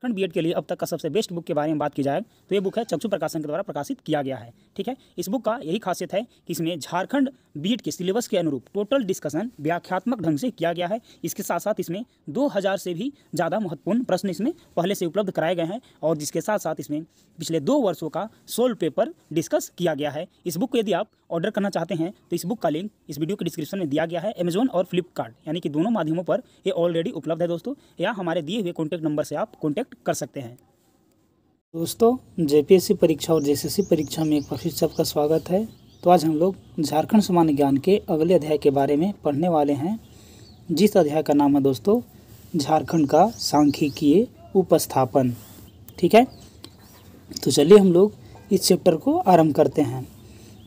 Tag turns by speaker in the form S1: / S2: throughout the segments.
S1: front B के लिए अब तक का सबसे बेस्ट बुक के बारे में बात की जाए तो ये बुक है चक्षु प्रकाशन के द्वारा प्रकाशित किया गया है ठीक है इस बुक का यही खासियत है कि इसमें झारखंड बी के सिलेबस के अनुरूप टोटल डिस्कशन व्याख्यात्मक ढंग से किया गया है इसके साथ साथ इसमें 2000 से भी ज़्यादा महत्वपूर्ण प्रश्न इसमें पहले से उपलब्ध कराए गए हैं और जिसके साथ साथ इसमें पिछले दो वर्षों का सोल पेपर डिस्कस किया गया है इस बुक को यदि आप ऑर्डर करना चाहते हैं तो इस बुक का लिंक इस वीडियो के डिस्क्रिप्शन में दिया गया है अमेजोन और फ्लिपकार्ट यानी कि दोनों माध्यमों पर ये ऑलरेडी उपलब्ध है दोस्तों या हमारे दिए हुए कॉन्टैक्ट नंबर से आप कॉन्टैक्ट कलेक्ट कर सकते हैं दोस्तों जेपीएससी परीक्षा और जेसीसी परीक्षा में एक बार फिर सबका स्वागत है तो आज हम लोग झारखंड सामान्य ज्ञान के अगले अध्याय के बारे में पढ़ने वाले हैं जिस अध्याय का नाम है दोस्तों झारखंड का सांख्यिकीय उपस्थापन ठीक है तो चलिए हम लोग इस चैप्टर को आरंभ करते हैं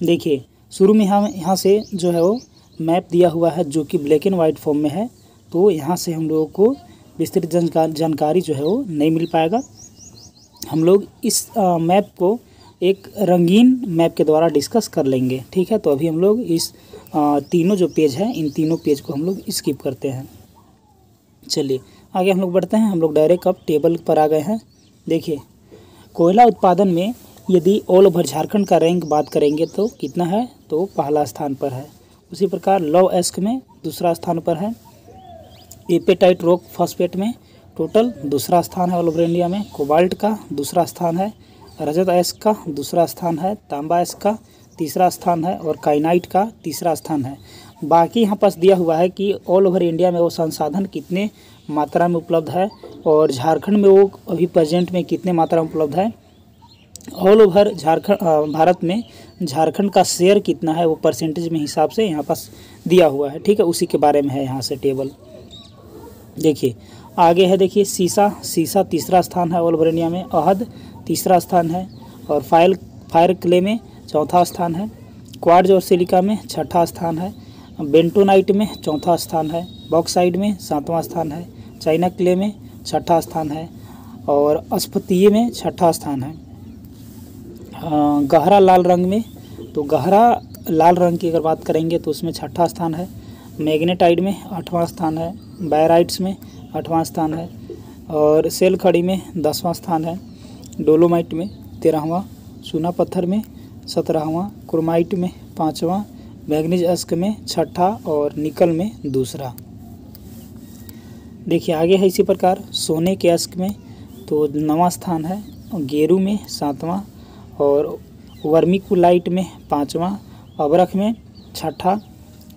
S1: देखिए शुरू में हम यहाँ से जो है वो मैप दिया हुआ है जो कि ब्लैक एंड वाइट फॉर्म में है तो यहाँ से हम लोगों को विस्तृत जानकारी जो है वो नहीं मिल पाएगा हम लोग इस मैप को एक रंगीन मैप के द्वारा डिस्कस कर लेंगे ठीक है तो अभी हम लोग इस तीनों जो पेज है इन तीनों पेज को हम लोग स्किप करते हैं चलिए आगे हम लोग बढ़ते हैं हम लोग डायरेक्ट अब टेबल पर आ गए हैं देखिए कोयला उत्पादन में यदि ऑल ओवर झारखंड का रैंक बात करेंगे तो कितना है तो पहला स्थान पर है उसी प्रकार लव एस्क में दूसरा स्थान पर है एपेटाइट रोग फॉस्फेट में टोटल दूसरा स्थान है ऑल ओवर इंडिया में कोबाल्ट का दूसरा स्थान है रजत एस का दूसरा स्थान है तांबा एस का तीसरा स्थान है और काइनाइट का तीसरा स्थान है बाकी यहाँ पास दिया हुआ है कि ऑल ओवर इंडिया में वो संसाधन कितने मात्रा में उपलब्ध है और झारखंड में वो अभी प्रेजेंट में कितने मात्रा में उपलब्ध है ऑल ओवर झारखंड भारत में झारखंड का शेयर कितना है वो परसेंटेज में हिसाब से यहाँ पास दिया हुआ है ठीक है उसी के बारे में है यहाँ से टेबल देखिए आगे है देखिए सीसा सीसा तीसरा स्थान है ऑल बरेनिया में अहद तीसरा स्थान है और फायल फायर क्ले में चौथा स्थान है क्वार्ज और सिलिका में छठा स्थान है बेंटोनाइट में चौथा स्थान है बॉक्साइड में सातवां स्थान है चाइना क्ले में छठा स्थान है और अस्फतीय में छठा स्थान है गहरा लाल रंग में तो गहरा लाल रंग की अगर बात करेंगे तो उसमें छठा स्थान है मैग्नेटाइड में आठवां स्थान है बैराइट्स में आठवां स्थान है और सेल खड़ी में दसवां स्थान है डोलोमाइट में तेरहवाँ सोना पत्थर में सत्रहवाँ क्रोमाइट में पाँचवा मैग्नीज अस्क में छठा और निकल में दूसरा देखिए आगे है इसी प्रकार सोने के अस्क में तो नवा स्थान है गेरू में सातवां और वर्मिकुलाइट में पाँचवा अबरख में छठा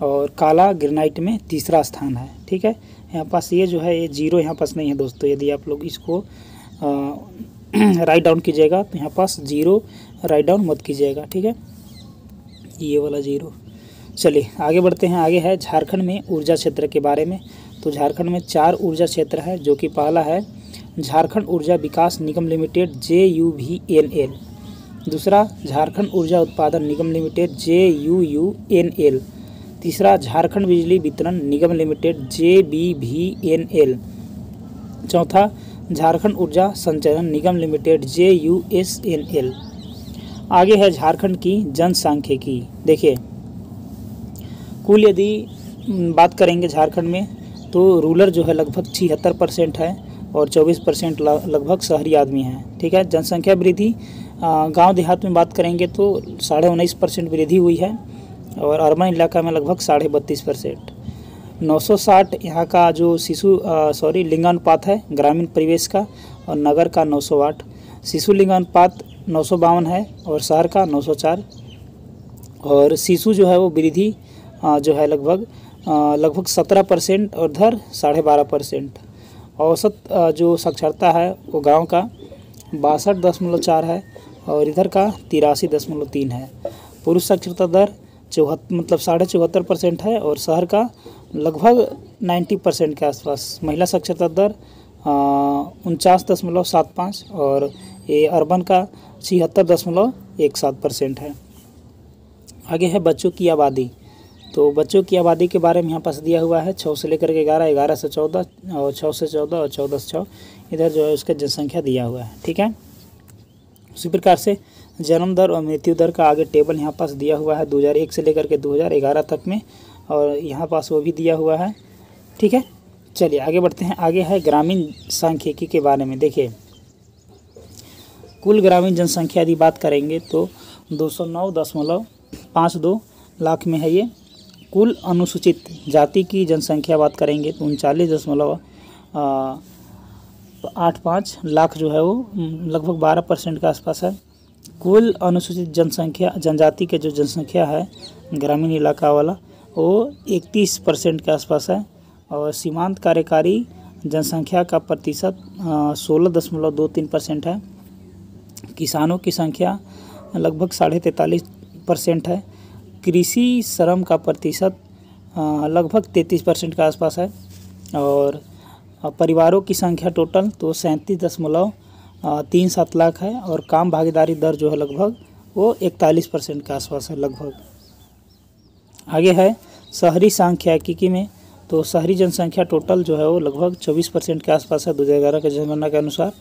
S1: और काला ग्रेनाइट में तीसरा स्थान है ठीक है यहाँ पास ये जो है ये जीरो यहाँ पास नहीं है दोस्तों यदि आप लोग इसको राइट डाउन कीजिएगा तो यहाँ पास जीरो राइट डाउन मत कीजिएगा ठीक है ये वाला जीरो चलिए आगे बढ़ते हैं आगे है झारखंड में ऊर्जा क्षेत्र के बारे में तो झारखंड में चार ऊर्जा क्षेत्र है जो कि पहला है Jharkhand Urja Vikas Nigam limited J U V N L दूसरा Jharkhand Urja Utpadan Nigam limited J U U N L तीसरा Jharkhand Bijli Vitaran Nigam limited J B V N L चौथा Jharkhand Urja Sancharan Nigam limited J U S N L आगे है झारखंड की जनसंख्यिकी देखिए कुल यदि बात करेंगे झारखंड में तो रूलर जो है लगभग छिहत्तर परसेंट है और चौबीस परसेंट लगभग शहरी आदमी हैं ठीक है जनसंख्या वृद्धि गांव देहात में बात करेंगे तो साढ़े उन्नीस परसेंट वृद्धि हुई है और अरबन इलाका में लगभग साढ़े बत्तीस परसेंट नौ सौ साठ यहाँ का जो शिशु सॉरी लिंगानुपात है ग्रामीण परिवेश का और नगर का नौ सौ आठ शिशु लिंगानुपात नौ सौ बावन है और शहर का नौ सौ चार और शिशु जो है वो वृद्धि जो है लगभग लगभग सत्रह परसेंट और धर साढ़े बारह परसेंट औसत जो साक्षरता है वो गांव का बासठ दशमलव चार है और इधर का तिरासी दशमलव तीन है पुरुष साक्षरता दर चौहत् मतलब साढ़े चौहत्तर परसेंट है और शहर का लगभग नाइन्टी परसेंट के आसपास महिला साक्षरता दर उनचास दशमलव सात पाँच और ये अर्बन का छिहत्तर दशमलव एक सात परसेंट है आगे है बच्चों की आबादी तो बच्चों की आबादी के बारे में यहाँ पास दिया हुआ है छः से लेकर के ग्यारह ग्यारह से चौदह और छः से चौदह और चौदह से छः इधर जो है उसका जनसंख्या दिया हुआ है ठीक है उसी प्रकार से जन्म दर और मृत्यु दर का आगे टेबल यहाँ पास दिया हुआ है 2001 से लेकर के 2011 तक में और यहाँ पास वो भी दिया हुआ है ठीक है चलिए आगे बढ़ते हैं आगे है ग्रामीण सांख्यिकी के बारे में देखिए कुल ग्रामीण जनसंख्या यदि बात करेंगे तो दो सौ नौ दशमलव पाँच दो लाख में है ये कुल अनुसूचित जाति की जनसंख्या बात करेंगे तो उनचालीस दशमलव आठ पाँच लाख जो है वो लगभग बारह परसेंट के आसपास है कुल अनुसूचित जनसंख्या जनजाति के जो जनसंख्या है ग्रामीण इलाका वाला वो इकतीस परसेंट के आसपास है और सीमांत कार्यकारी जनसंख्या का प्रतिशत सोलह दशमलव दो तीन परसेंट है किसानों की संख्या लगभग साढ़े तैंतालीस परसेंट है कृषि श्रम का प्रतिशत लगभग तैंतीस परसेंट के आसपास है और परिवारों की संख्या टोटल तो सैंतीस दशमलव तीन सात लाख है और काम भागीदारी दर जो है लगभग वो इकतालीस परसेंट के आसपास है लगभग आगे है शहरी सांख्यिकी में तो शहरी जनसंख्या टोटल जो है वो लगभग 24 परसेंट के आसपास है दो हज़ार ग्यारह के जनगणना के अनुसार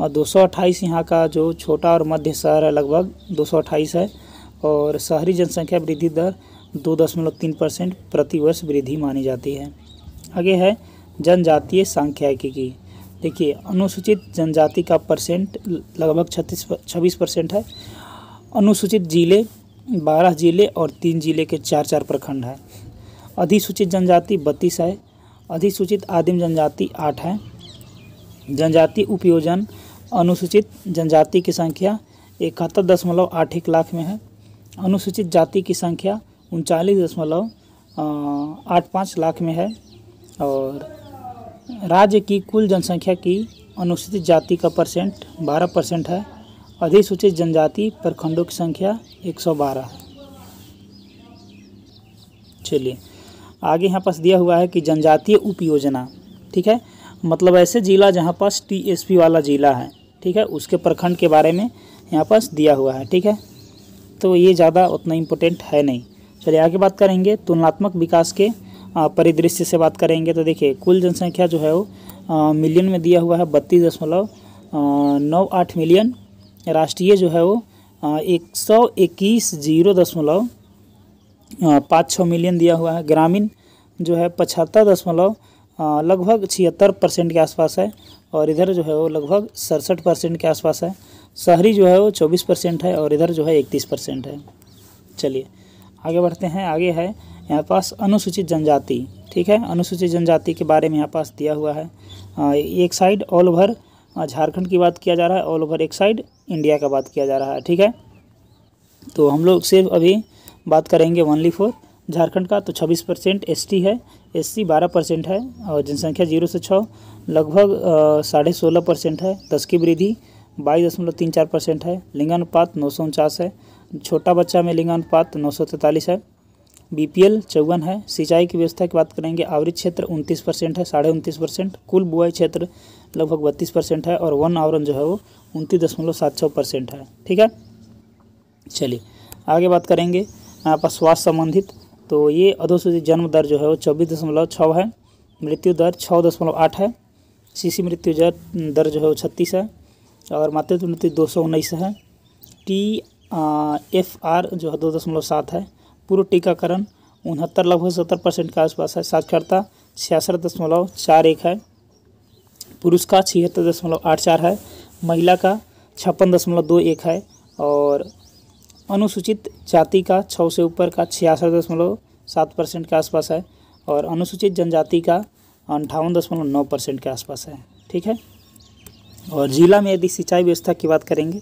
S1: और दो सौ अट्ठाईस यहाँ का जो छोटा और मध्य शहर है लगभग दो सौ अट्ठाईस है और शहरी जनसंख्या वृद्धि दर दो दशमलव तीन परसेंट प्रतिवर्ष वृद्धि मानी जाती है आगे है जनजातीय सांख्यिकी देखिए अनुसूचित जनजाति का परसेंट लगभग छत्तीस छब्बीस परसेंट है अनुसूचित जिले बारह जिले और तीन जिले के चार चार प्रखंड हैं अधिसूचित जनजाति बत्तीस है अधिसूचित आदिम जनजाति आठ है जनजाति उपयोजन अनुसूचित जनजाति की संख्या इकहत्तर दशमलव आठ एक लाख में है अनुसूचित जाति की संख्या उनचालीस दशमलव आठ पाँच लाख में है और राज्य की कुल जनसंख्या की अनुसूचित जाति का परसेंट बारह परसेंट है अधिसूचित जनजाति प्रखंडों की संख्या एक सौ बारह है चलिए आगे यहाँ पास दिया हुआ है कि जनजातीय उपयोजना ठीक है मतलब ऐसे ज़िला जहाँ पास टीएसपी वाला ज़िला है ठीक है उसके प्रखंड के बारे में यहाँ पास दिया हुआ है ठीक है तो ये ज़्यादा उतना इम्पोर्टेंट है नहीं चलिए आगे बात करेंगे तुलनात्मक विकास के परिदृश्य से बात करेंगे तो देखिए कुल जनसंख्या जो है वो मिलियन में दिया हुआ है बत्तीस दशमलव नौ आठ मिलियन राष्ट्रीय जो है वो एक सौ इक्कीस जीरो दशमलव पाँच छः मिलियन दिया हुआ है ग्रामीण जो है पचहत्तर दशमलव लगभग छिहत्तर परसेंट के आसपास है और इधर जो है वो लगभग सड़सठ परसेंट के आसपास है शहरी जो है वो चौबीस परसेंट है और इधर जो है इकतीस परसेंट है चलिए आगे बढ़ते हैं आगे है यहाँ पास अनुसूचित जनजाति ठीक है अनुसूचित जनजाति के बारे में यहाँ पास दिया हुआ है एक साइड ऑल ओवर झारखंड की बात किया जा रहा है ऑल ओवर एक साइड इंडिया का बात किया जा रहा है ठीक है तो हम लोग सिर्फ अभी बात करेंगे ओनली फोर झारखंड का तो 26 परसेंट एस है एस सी बारह परसेंट है और जनसंख्या जीरो से छः लगभग साढ़े सोलह परसेंट है दस की वृद्धि बाईस दशमलव तीन चार परसेंट है लिंगानुपात नौ सौ उनचास है छोटा बच्चा में लिंगानुपात नौ सौ तैंतालीस है बी पी एल चौवन है सिंचाई की व्यवस्था की बात करेंगे आवरित क्षेत्र उनतीस परसेंट है साढ़े उनतीस परसेंट कुल बुआई क्षेत्र लगभग बत्तीस परसेंट है और वन आवरण जो है वो उनतीस दशमलव सात छः परसेंट है ठीक है चलिए आगे बात करेंगे आपका स्वास्थ्य संबंधित तो ये अधोसूचित जन्म दर जो है वो चौबीस दशमलव छः है मृत्यु दर छः दशमलव आठ है शीशी मृत्यु दर जो है वो छत्तीस है और मातृत्व मृत्यु दो सौ उन्नीस है टी एफ आर जो है दो दशमलव सात है पूर्व टीकाकरण उनहत्तर लगभग सत्तर परसेंट के आसपास है साक्षरता छियासठ दशमलव चार एक है पुरुष का छिहत्तर दशमलव आठ चार है महिला का छप्पन दशमलव दो एक है और अनुसूचित जाति का छः से ऊपर का छियासठ दशमलव सात परसेंट के आसपास है और अनुसूचित जनजाति का अंठावन दशमलव नौ परसेंट के आसपास है ठीक है और ज़िला में यदि सिंचाई व्यवस्था की बात करेंगे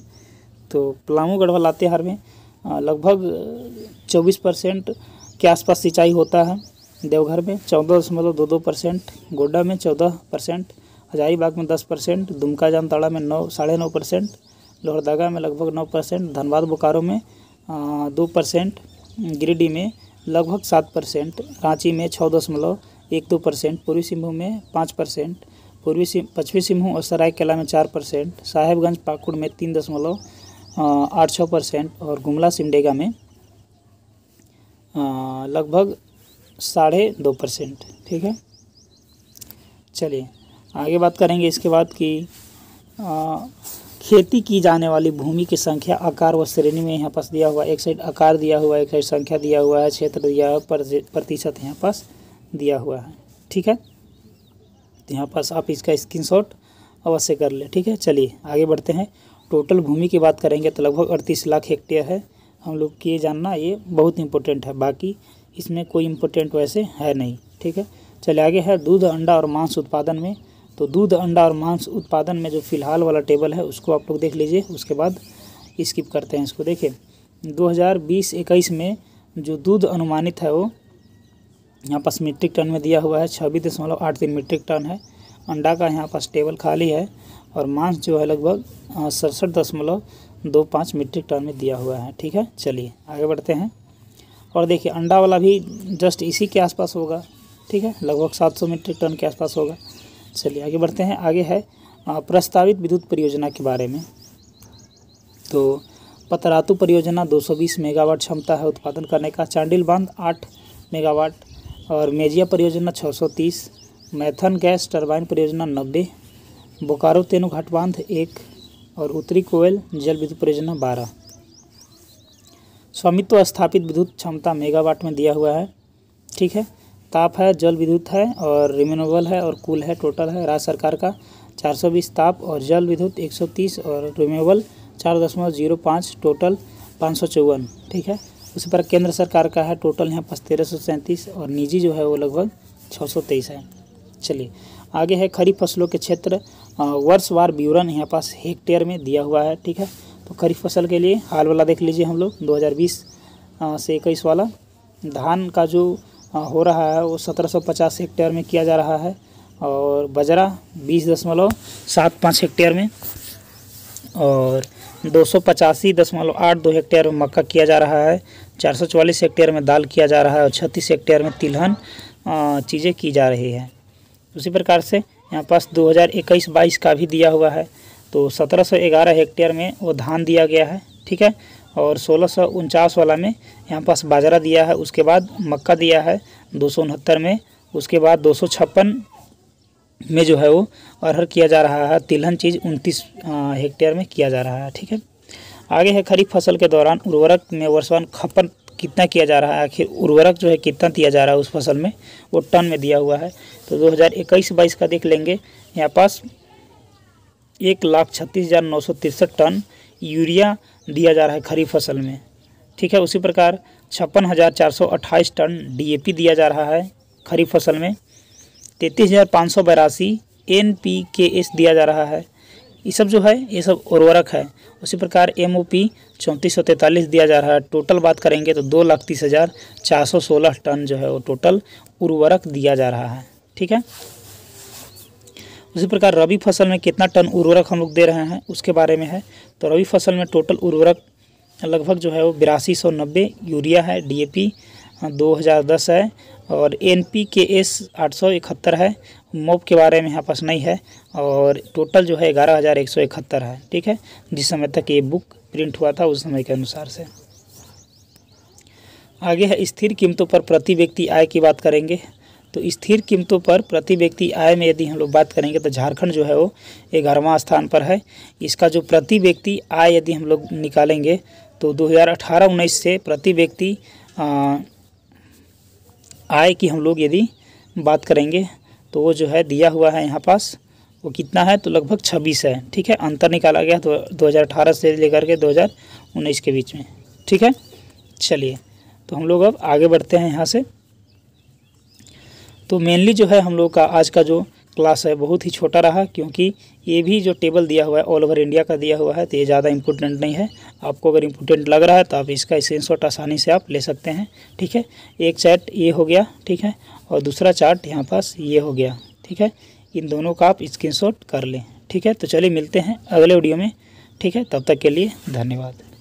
S1: तो पलामू गढ़वा लातेहार में हाँ, लगभग चौबीस परसेंट के आसपास सिंचाई होता है देवघर में चौदह दशमलव दो दो परसेंट गोड्डा में चौदह परसेंट हजारीबाग में दस परसेंट दुमका जामताड़ा में नौ साढ़े नौ परसेंट लोहरदगा में लगभग नौ परसेंट धनबाद बोकारो में दो परसेंट गिरिडीह में लगभग सात परसेंट रांची में छः दशमलव एक दो परसेंट पूर्वी सिंहभूम में पाँच परसेंट पूर्वी सिंह पश्चिमी सिंहभूम और सरायकेला में चार परसेंट साहेबगंज पाकुड़ में तीन दशमलव हाँ, आठ छः परसेंट और गुमला सिमडेगा में लगभग साढ़े दो परसेंट ठीक है चलिए आगे बात करेंगे इसके बाद कि खेती की जाने वाली भूमि की संख्या आकार व श्रेणी में यहाँ पास दिया हुआ एक साइड आकार दिया हुआ है एक साइड संख्या दिया हुआ है क्षेत्र दिया हुआ प्रतिशत यहाँ पास दिया हुआ है ठीक है तो यहाँ पास आप इसका स्क्रीनशॉट अवश्य कर ले ठीक है चलिए आगे बढ़ते हैं टोटल भूमि की बात करेंगे तो लगभग अड़तीस लाख हेक्टेयर है हम लोग की ये जानना ये बहुत इंपॉर्टेंट है बाकी इसमें कोई इम्पोर्टेंट वैसे है नहीं ठीक है चले आगे है दूध अंडा और मांस उत्पादन में तो दूध अंडा और मांस उत्पादन में जो फिलहाल वाला टेबल है उसको आप लोग देख लीजिए उसके बाद स्किप करते हैं इसको देखिए 2020-21 में जो दूध अनुमानित है वो यहाँ पास मीट्रिक टन में दिया हुआ है छब्बीस दशमलव आठ तीन मीट्रिक टन है अंडा का यहाँ पास टेबल खाली है और मांस जो है लगभग सड़सठ दशमलव दो पाँच मीट्रिक टन में दिया हुआ है ठीक है चलिए आगे बढ़ते हैं और देखिए अंडा वाला भी जस्ट इसी के आसपास होगा ठीक है लगभग सात सौ मीट्रिक टन के आसपास होगा चलिए आगे बढ़ते हैं आगे है प्रस्तावित विद्युत परियोजना के बारे में तो पतरातु परियोजना 220 मेगावाट क्षमता है उत्पादन करने का चांडिल बांध आठ मेगावाट और मेजिया परियोजना छः मैथन गैस टर्बाइन परियोजना नब्बे बोकारो तेनु घाट बांध एक और उत्तरी कोयल जल विद्युत परियोजना बारह स्वामित्व स्थापित विद्युत क्षमता मेगावाट में दिया हुआ है ठीक है ताप है जल विद्युत है और रिन्यूएबल है और कुल है टोटल है राज्य सरकार का 420 ताप और जल विद्युत 130 और जीरो 4.05 टोटल पाँच ठीक है उसी पर केंद्र सरकार का है टोटल यहाँ पास तेरह और निजी जो है वो लगभग तेईस है चलिए आगे है खरीफ फसलों के क्षेत्र वर्षवार विवरण यहाँ पास हेक्टेयर में दिया हुआ है ठीक है तो खरीफ फसल के लिए हाल वाला देख लीजिए हम लोग 2020 से इक्कीस वाला धान का जो हो रहा है वो 1750 हेक्टेयर में किया जा रहा है और बजरा बीस दशमलव सात पाँच हेक्टेयर में और दो सौ पचासी दशमलव आठ दो हेक्टेयर में मक्का किया जा रहा है चार सौ चवालीस हेक्टेयर में दाल किया जा रहा है और छत्तीस हेक्टेयर में तिलहन चीज़ें की जा रही है उसी प्रकार से यहाँ पास 2021-22 का भी दिया हुआ है तो 1711 हेक्टेयर में वो धान दिया गया है ठीक है और सोलह वाला में यहाँ पास बाजरा दिया है उसके बाद मक्का दिया है दो में उसके बाद दो में जो है वो अरहर किया जा रहा है तिलहन चीज उनतीस हेक्टेयर में किया जा रहा है ठीक है आगे है खरीफ फसल के दौरान उर्वरक में वर्षवान खपत कितना किया जा रहा है आखिर उर्वरक जो है कितना दिया जा रहा है उस फसल में वो टन में दिया हुआ है तो 2021-22 का देख लेंगे यहाँ पास एक लाख छत्तीस हज़ार नौ सौ तिरसठ टन यूरिया दिया जा रहा है खरीफ फसल में ठीक है उसी प्रकार छप्पन हज़ार चार सौ अट्ठाईस टन डीएपी दिया जा रहा है खरीफ फसल में तैंतीस हज़ार पाँच सौ बयासी एन पी के एस दिया जा रहा है ये सब जो है ये सब उर्वरक है उसी प्रकार एम ओ पी चौंतीस सौ तैंतालीस दिया जा रहा है टोटल बात करेंगे तो दो लाख तीस हज़ार चार सौ सोलह टन जो है वो टोटल उर्वरक दिया जा रहा है ठीक है उसी प्रकार रबी फसल में कितना टन उर्वरक हम लोग दे रहे हैं उसके बारे में है तो रबी फसल में टोटल उर्वरक लगभग जो है वो बिरासी सौ नब्बे यूरिया है हजार 2010 है और एन पी के एस आठ सौ इकहत्तर है मोब के बारे में यहाँ पास नहीं है और टोटल जो है ग्यारह हज़ार एक सौ इकहत्तर है ठीक है जिस समय तक ये बुक प्रिंट हुआ था उस समय के अनुसार से आगे है स्थिर कीमतों पर प्रति व्यक्ति आय की बात करेंगे तो स्थिर कीमतों पर प्रति व्यक्ति आय में यदि हम लोग बात करेंगे तो झारखंड जो है वो ग्यारहवा स्थान पर है इसका जो प्रति व्यक्ति आय यदि हम लोग निकालेंगे तो 2018-19 से प्रति व्यक्ति आय की हम लोग यदि बात करेंगे तो वो जो है दिया हुआ है यहाँ पास वो कितना है तो लगभग छब्बीस है ठीक है अंतर निकाला गया तो 2018 से लेकर के 2019 के बीच में ठीक है चलिए तो हम लोग अब आगे बढ़ते हैं यहाँ से तो मेनली जो है हम लोग का आज का जो क्लास है बहुत ही छोटा रहा क्योंकि ये भी जो टेबल दिया हुआ है ऑल ओवर इंडिया का दिया हुआ है तो ये ज़्यादा इम्पोर्टेंट नहीं है आपको अगर इम्पोर्टेंट लग रहा है तो आप इसका स्क्रीनशॉट आसानी से आप ले सकते हैं ठीक है एक चार्ट ये हो गया ठीक है और दूसरा चार्ट यहाँ पास ये हो गया ठीक है इन दोनों का आप स्क्रीनशॉट कर लें ठीक है तो चलिए मिलते हैं अगले वीडियो में ठीक है तब तक के लिए धन्यवाद